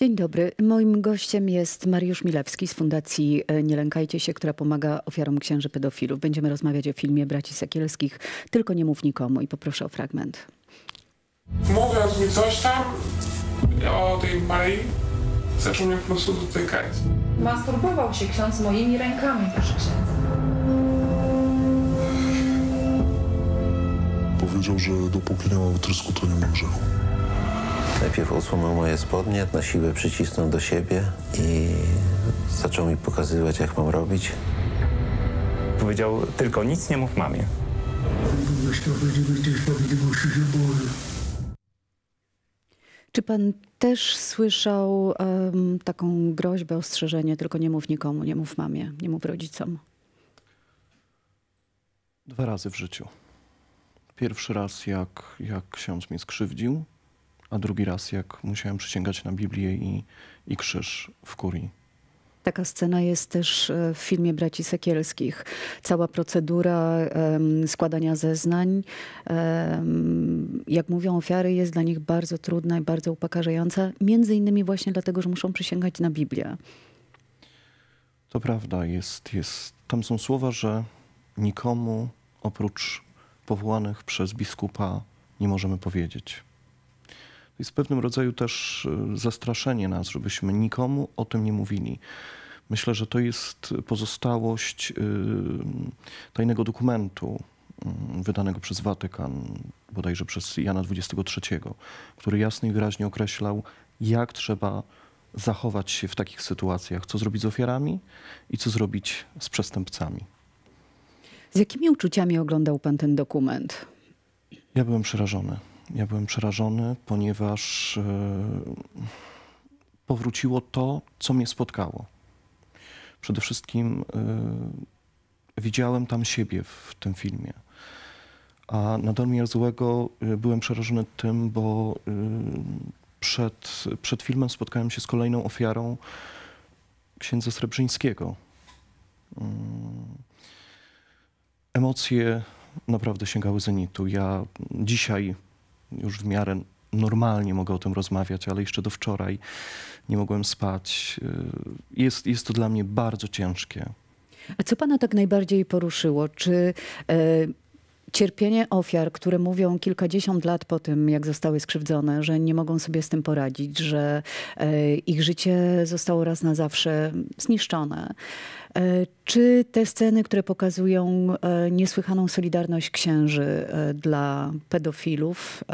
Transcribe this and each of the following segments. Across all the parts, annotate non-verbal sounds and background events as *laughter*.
Dzień dobry. Moim gościem jest Mariusz Milewski z Fundacji e, Nie Lękajcie się, która pomaga ofiarom księży pedofilów. Będziemy rozmawiać o filmie Braci Sekielskich. Tylko nie mów nikomu i poproszę o fragment. Mówiąc mi coś tam o tej Maryi, zaczął mnie po prostu dotykać. Masturbował się ksiądz moimi rękami, proszę księdza. Powiedział, że dopóki nie ma wytrysku, to nie ma grzechu. Najpierw odsunął moje spodnie, na siłę przycisnął do siebie i zaczął mi pokazywać, jak mam robić. Powiedział tylko nic nie mów mamie. Czy pan też słyszał um, taką groźbę, ostrzeżenie, tylko nie mów nikomu, nie mów mamie, nie mów rodzicom? Dwa razy w życiu. Pierwszy raz, jak, jak ksiądz mnie skrzywdził, a drugi raz, jak musiałem przysięgać na Biblię i, i krzyż w kurii. Taka scena jest też e, w filmie Braci Sekielskich. Cała procedura składania zeznań, jak mówią ofiary, jest dla nich bardzo trudna i bardzo upokarzająca, między innymi właśnie dlatego, że muszą przysięgać na Biblię. To prawda, jest, jest. tam są słowa, że nikomu oprócz powołanych przez biskupa nie możemy powiedzieć jest pewnym rodzaju też e, zastraszenie nas, żebyśmy nikomu o tym nie mówili. Myślę, że to jest pozostałość e, tajnego dokumentu mm, wydanego przez Watykan, bodajże przez Jana XXIII, który jasno i wyraźnie określał, jak trzeba zachować się w takich sytuacjach, co zrobić z ofiarami i co zrobić z przestępcami. Z jakimi uczuciami oglądał pan ten dokument? Ja byłem przerażony. Ja byłem przerażony, ponieważ e, powróciło to, co mnie spotkało. Przede wszystkim e, widziałem tam siebie w tym filmie. A nadal mnie złego e, byłem przerażony tym, bo przed, przed filmem spotkałem się z kolejną ofiarą księdza Srebrzyńskiego. Mm. Emocje naprawdę sięgały zenitu. Ja dzisiaj już w miarę normalnie mogę o tym rozmawiać, ale jeszcze do wczoraj nie mogłem spać. Y, jest, jest to dla mnie bardzo ciężkie. A co pana tak najbardziej poruszyło? Czy e, Cierpienie ofiar, które mówią kilkadziesiąt lat po tym, jak zostały skrzywdzone, że nie mogą sobie z tym poradzić, że e, ich życie zostało raz na zawsze zniszczone. E, czy te sceny, które pokazują e, niesłychaną solidarność księży dla pedofilów,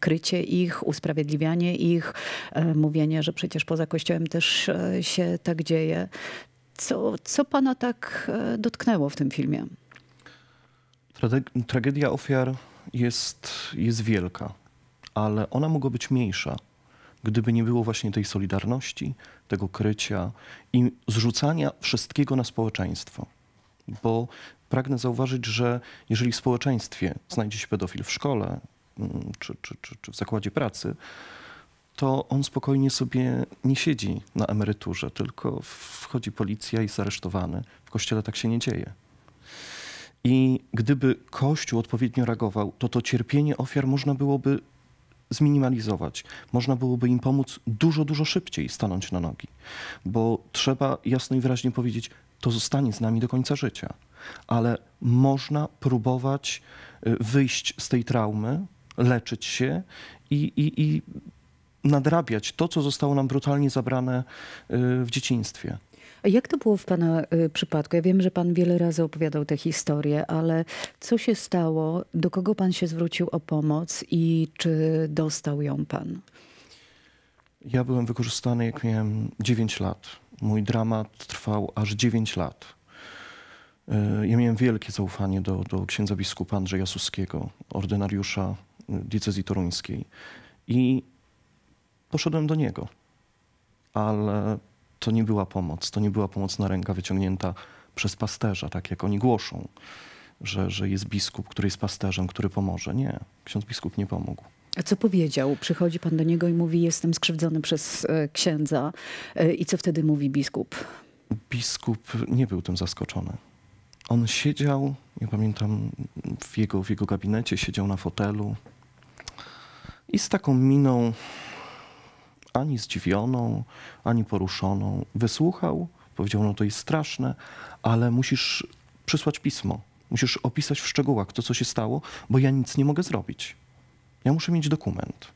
krycie ich, usprawiedliwianie ich, mówienie, że przecież poza kościołem też się tak dzieje, co, co pana tak dotknęło w tym filmie? Tragedia ofiar jest, jest wielka, ale ona mogła być mniejsza, gdyby nie było właśnie tej solidarności, tego krycia i zrzucania wszystkiego na społeczeństwo. Bo pragnę zauważyć, że jeżeli w społeczeństwie znajdzie się pedofil w szkole mm, czy, czy, czy, czy w zakładzie pracy, to on spokojnie sobie nie siedzi na emeryturze, tylko wchodzi policja i jest aresztowany. W kościele tak się nie dzieje. I gdyby Kościół odpowiednio reagował, to to cierpienie ofiar można byłoby zminimalizować. Można byłoby im pomóc dużo, dużo szybciej stanąć na nogi. Bo trzeba jasno i wyraźnie powiedzieć, to zostanie z nami do końca życia. Ale można próbować y, wyjść z tej traumy, leczyć się i, i, i nadrabiać to, co zostało nam brutalnie zabrane y, w dzieciństwie jak to było w Pana y, przypadku? Ja wiem, że Pan wiele razy opowiadał te historie, ale co się stało? Do kogo Pan się zwrócił o pomoc i czy dostał ją Pan? Ja byłem wykorzystany, jak miałem 9 lat. Mój dramat trwał aż 9 lat. Y, ja miałem wielkie zaufanie do, do księdza biskupa Andrzeja Suskiego, ordynariusza y, diecezji toruńskiej. I poszedłem do niego. Ale to nie była pomoc, to nie była pomocna ręka wyciągnięta przez pasterza, tak jak oni głoszą, że, że jest biskup, który jest pasterzem, który pomoże. Nie, ksiądz biskup nie pomógł. A co powiedział? Przychodzi pan do niego i mówi: Jestem skrzywdzony przez e, księdza. E, I co wtedy mówi biskup? Biskup nie był tym zaskoczony. On siedział, ja pamiętam, w jego, w jego gabinecie, siedział na fotelu i z taką miną ani zdziwioną, ani poruszoną. Wysłuchał, powiedział, no to jest straszne, ale musisz przysłać pismo. Musisz opisać w szczegółach to, co się stało, bo ja nic nie mogę zrobić. Ja muszę mieć dokument.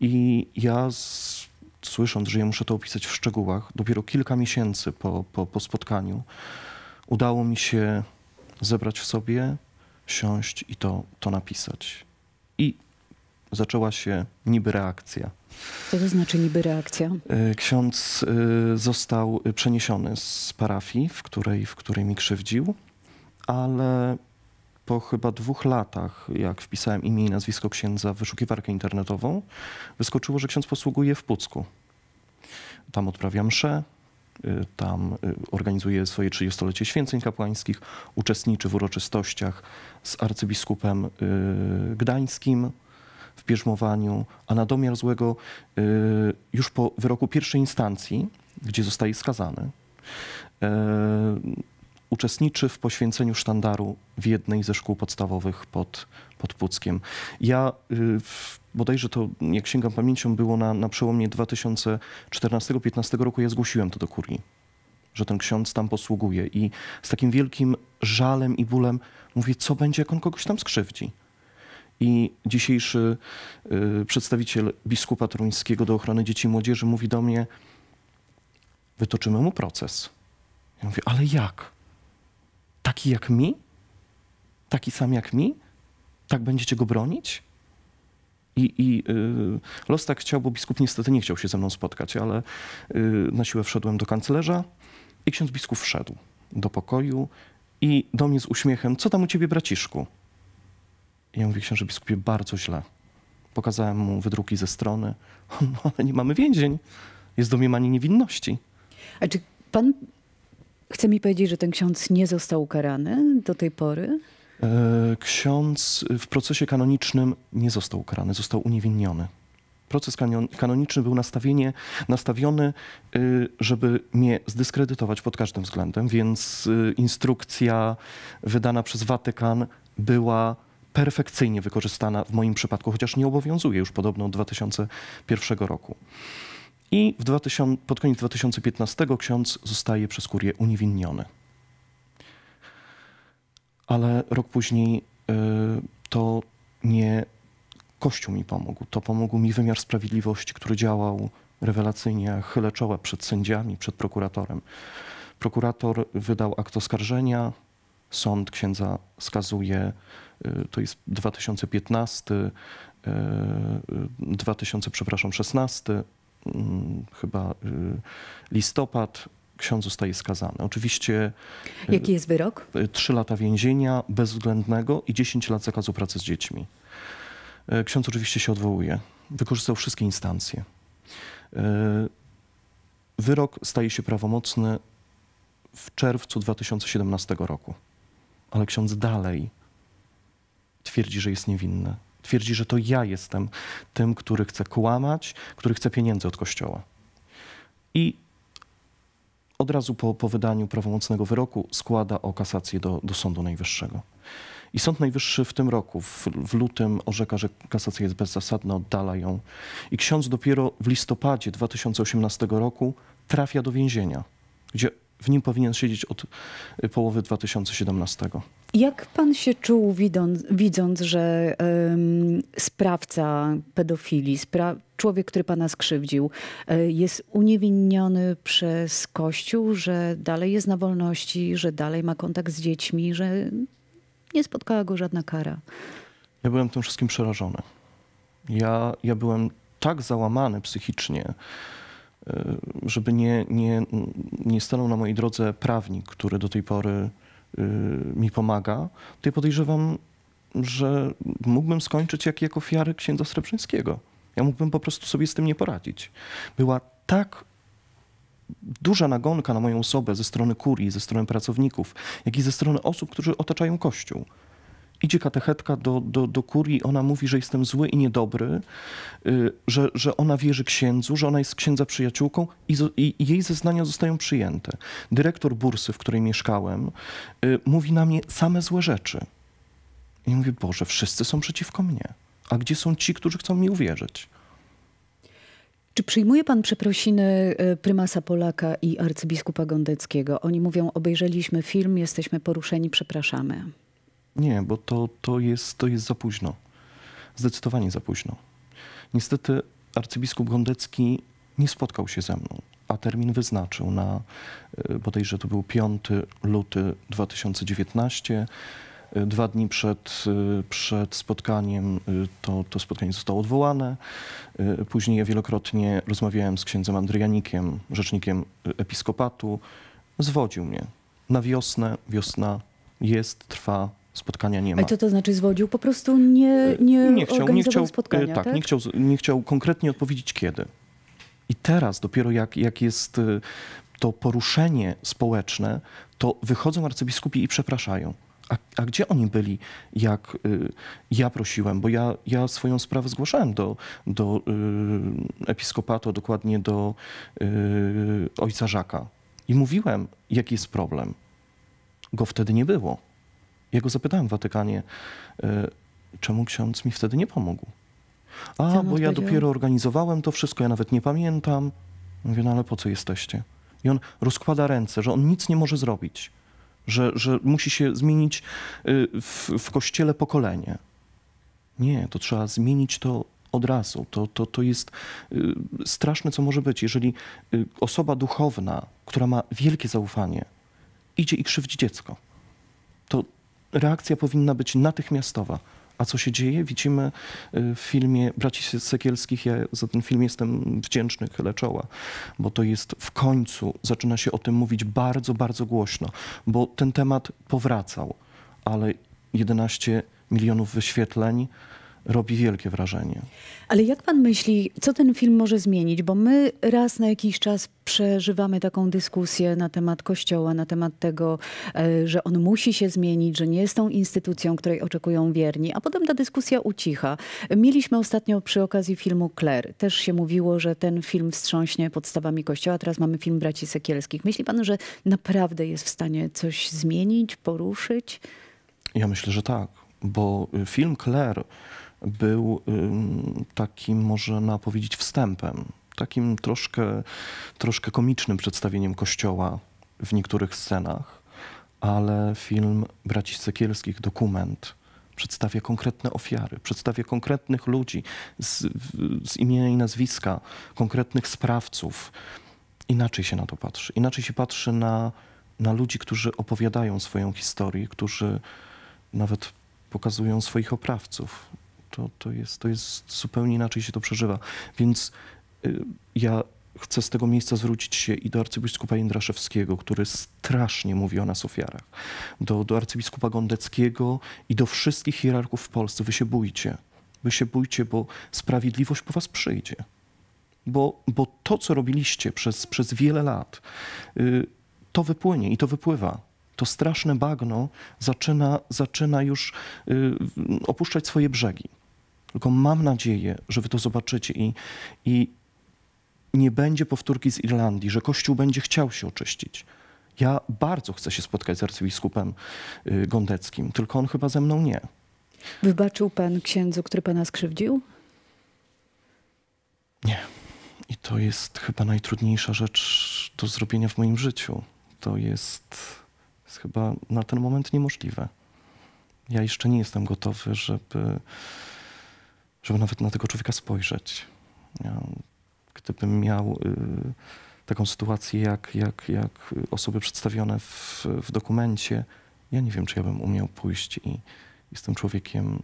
I ja z, słysząc, że ja muszę to opisać w szczegółach, dopiero kilka miesięcy po, po, po spotkaniu udało mi się zebrać w sobie, siąść i to, to napisać. I zaczęła się niby reakcja. Co to znaczy niby reakcja? E, ksiądz e, został e, przeniesiony z parafii, w której, w której mi krzywdził, ale po chyba dwóch latach, jak wpisałem imię i nazwisko księdza w wyszukiwarkę internetową, wyskoczyło, że ksiądz posługuje w Pucku. Tam odprawia msze, tam organizuje swoje 30-lecie święceń kapłańskich, uczestniczy w uroczystościach z arcybiskupem gdańskim, bierzmowaniu, a na domiar złego y, już po wyroku pierwszej instancji, gdzie zostaje skazany, y, uczestniczy w poświęceniu sztandaru w jednej ze szkół podstawowych pod, pod Puckiem. Ja y, w, bodajże to, jak sięgam pamięcią, było na, na przełomie 2014-2015 roku, ja zgłosiłem to do kurii, że ten ksiądz tam posługuje i z takim wielkim żalem i bólem mówię, co będzie, jak on kogoś tam skrzywdzi. I dzisiejszy y, przedstawiciel biskupa truńskiego do ochrony dzieci i młodzieży mówi do mnie, wytoczymy mu proces. Ja mówię, ale jak? Taki jak mi? Taki sam jak mi? Tak będziecie go bronić? I, i y, los tak chciał, bo biskup niestety nie chciał się ze mną spotkać, ale y, na siłę wszedłem do kanclerza i ksiądz biskup wszedł do pokoju i do mnie z uśmiechem, co tam u ciebie braciszku? Ja mówię, księże biskupie, bardzo źle. Pokazałem mu wydruki ze strony. *laughs* No, ale nie mamy więzień. Jest domniemanie niewinności. A czy pan chce mi powiedzieć, że ten ksiądz nie został ukarany do tej pory? E, ksiądz w procesie kanonicznym nie został ukarany, został uniewinniony. Proces kanoniczny był nastawienie, nastawiony, y, żeby mnie zdyskredytować pod każdym względem, więc y, instrukcja wydana przez Watykan była perfekcyjnie wykorzystana w moim przypadku, chociaż nie obowiązuje już podobno od 2001 roku. I 2000, pod koniec 2015 ksiądz zostaje przez kurię uniewinniony. Ale rok później yy, to nie Kościół mi pomógł, to pomógł mi wymiar sprawiedliwości, który działał rewelacyjnie, a chylę czoła przed sędziami, przed prokuratorem. Prokurator wydał akt oskarżenia, Sąd księdza skazuje, y, to jest 2015, 2000, y, y, przepraszam, 16, mm, chyba listopad, ksiądz zostaje skazany. Oczywiście. Jaki jest wyrok? Trzy lata więzienia bezwzględnego i 10 lat zakazu pracy z dziećmi. Ksiądz oczywiście się odwołuje. Wykorzystał wszystkie instancje. Wyrok staje się prawomocny w czerwcu 2017 roku. Ale ksiądz dalej twierdzi, że jest niewinny. Twierdzi, że to ja jestem tym, który chce kłamać, który chce pieniędzy od Kościoła. I od razu po, po wydaniu prawomocnego wyroku składa o kasację do, do Sądu Najwyższego. I Sąd Najwyższy w tym roku, w, w, lutym, orzeka, że kasacja jest bezzasadna, oddala ją. I ksiądz dopiero w listopadzie 2018 roku trafia do więzienia, gdzie w nim powinien siedzieć od y, połowy 2017. Jak pan się czuł widząc, widząc że ym, sprawca pedofilii, spra człowiek, który pana skrzywdził, y, jest uniewinniony przez Kościół, że dalej jest na wolności, że dalej ma kontakt z dziećmi, że nie spotkała go żadna kara? Ja byłem tym wszystkim przerażony. Ja, ja byłem tak załamany psychicznie, E, żeby nie, nie, nie stanął na mojej drodze prawnik, który do tej pory y, mi pomaga, to ja podejrzewam, że mógłbym skończyć jak, jak ofiary księdza Srebrzyńskiego. Ja mógłbym po prostu sobie z tym nie poradzić. Była tak duża nagonka na moją osobę ze strony kurii, ze strony pracowników, jak i ze strony osób, którzy otaczają Kościół idzie katechetka do, do, do kurii, ona mówi, że jestem zły i niedobry, y, że, że ona wierzy księdzu, że ona jest księdza przyjaciółką i, i jej zeznania zostają przyjęte. Dyrektor bursy, w której mieszkałem, y, mówi na mnie same złe rzeczy. I mówię, Boże, wszyscy są przeciwko mnie. A gdzie są ci, którzy chcą mi uwierzyć? Czy przyjmuje pan przeprosiny y, prymasa Polaka i arcybiskupa Gondeckiego? Oni mówią, obejrzeliśmy film, jesteśmy poruszeni, przepraszamy. Nie, bo to, to, jest, to jest za późno. Zdecydowanie za późno. Niestety arcybiskup Gondecki nie spotkał się ze mną, a termin wyznaczył na e, bodajże to był 5 luty 2019. E, dwa dni przed, e, przed spotkaniem to, to spotkanie zostało odwołane. Później ja wielokrotnie rozmawiałem z księdzem Andrianikiem, rzecznikiem episkopatu. Zwodził mnie. Na wiosnę, wiosna jest, trwa, spotkania nie ma. Ale co to znaczy zwodził? Po prostu nie, e, nie, nie chciał, nie chciał e, spotkania, tak, tak? Nie, chciał, nie chciał konkretnie odpowiedzieć kiedy. I teraz dopiero jak, jak jest e, to poruszenie społeczne, to wychodzą arcybiskupi i przepraszają. A, a, gdzie oni byli, jak y, ja prosiłem? Bo ja, ja swoją sprawę zgłaszałem do, do y, episkopatu, dokładnie do y, ojca Żaka. I mówiłem, jaki jest problem. Go wtedy nie było. Ja go zapytałem w Watykanie, y, czemu ksiądz mi wtedy nie pomógł? A, bo ja dopiero organizowałem to wszystko, ja nawet nie pamiętam. Mówię, no ale po co jesteście? I on rozkłada ręce, że on nic nie może zrobić, że, że musi się zmienić y, w, w kościele pokolenie. Nie, to trzeba zmienić to od razu. To, to, to jest y, straszne, co może być, jeżeli osoba duchowna, która ma wielkie zaufanie, idzie i krzywdzi dziecko reakcja powinna być natychmiastowa. A co się dzieje? Widzimy y, w filmie Braci Sekielskich, ja za ten film jestem wdzięczny, chylę czoła, bo to jest w końcu, zaczyna się o tym mówić bardzo, bardzo głośno, bo ten temat powracał, ale 11 milionów wyświetleń, robi wielkie wrażenie. Ale jak pan myśli, co ten film może zmienić? Bo my raz na jakiś czas przeżywamy taką dyskusję na temat Kościoła, na temat tego, e, że on musi się zmienić, że nie jest tą instytucją, której oczekują wierni, a potem ta dyskusja ucicha. Mieliśmy ostatnio przy okazji filmu Claire, też się mówiło, że ten film wstrząśnie podstawami Kościoła, teraz mamy film Braci Sekielskich. Myśli pan, że naprawdę jest w stanie coś zmienić, poruszyć? Ja myślę, że tak, bo film Claire był takim, można powiedzieć, wstępem, takim troszkę, troszkę komicznym przedstawieniem Kościoła w niektórych scenach, ale film Braci Sekielskich, dokument, przedstawia konkretne ofiary, przedstawia konkretnych ludzi z, z imienia i nazwiska, konkretnych sprawców. Inaczej się na to patrzy. Inaczej się patrzy na, na ludzi, którzy opowiadają swoją historię, którzy nawet pokazują swoich oprawców to, to, jest, to jest zupełnie inaczej się to przeżywa. Więc y, ja chcę z tego miejsca zwrócić się i do arcybiskupa Jędraszewskiego, który strasznie mówi o nas ofiarach, do, do arcybiskupa Gondeckiego i do wszystkich hierarchów w Polsce. Wy się bójcie. Wy się bójcie, bo sprawiedliwość po was przyjdzie. Bo, bo to, co robiliście przez, przez wiele lat, y, to wypłynie i to wypływa to straszne bagno zaczyna, zaczyna już y, opuszczać swoje brzegi. Tylko mam nadzieję, że wy to zobaczycie i, i nie będzie powtórki z Irlandii, że Kościół będzie chciał się oczyścić. Ja bardzo chcę się spotkać z arcybiskupem y, Gondeckim, tylko on chyba ze mną nie. Wybaczył pan księdzu, który pana skrzywdził? Nie. I to jest chyba najtrudniejsza rzecz do zrobienia w moim życiu. To jest, jest chyba na ten moment niemożliwe. Ja jeszcze nie jestem gotowy, żeby żeby nawet na tego człowieka spojrzeć. Ja, gdybym miał y, taką sytuację jak, jak, jak osoby przedstawione w, w dokumencie, ja nie wiem, czy ja bym umiał pójść i, i z tym człowiekiem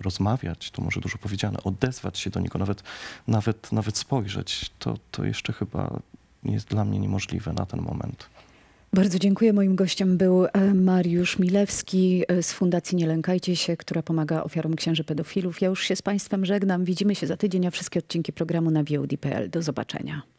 rozmawiać, to może dużo powiedziane, odezwać się do niego, nawet, nawet, nawet spojrzeć, to, to jeszcze chyba jest dla mnie niemożliwe na ten moment. Bardzo dziękuję. Moim gościem był e, Mariusz Milewski e, z Fundacji Nie Lękajcie się, która pomaga ofiarom księży pedofilów. Ja już się z Państwem żegnam. Widzimy się za tydzień, a wszystkie odcinki programu na VOD.pl. Do zobaczenia.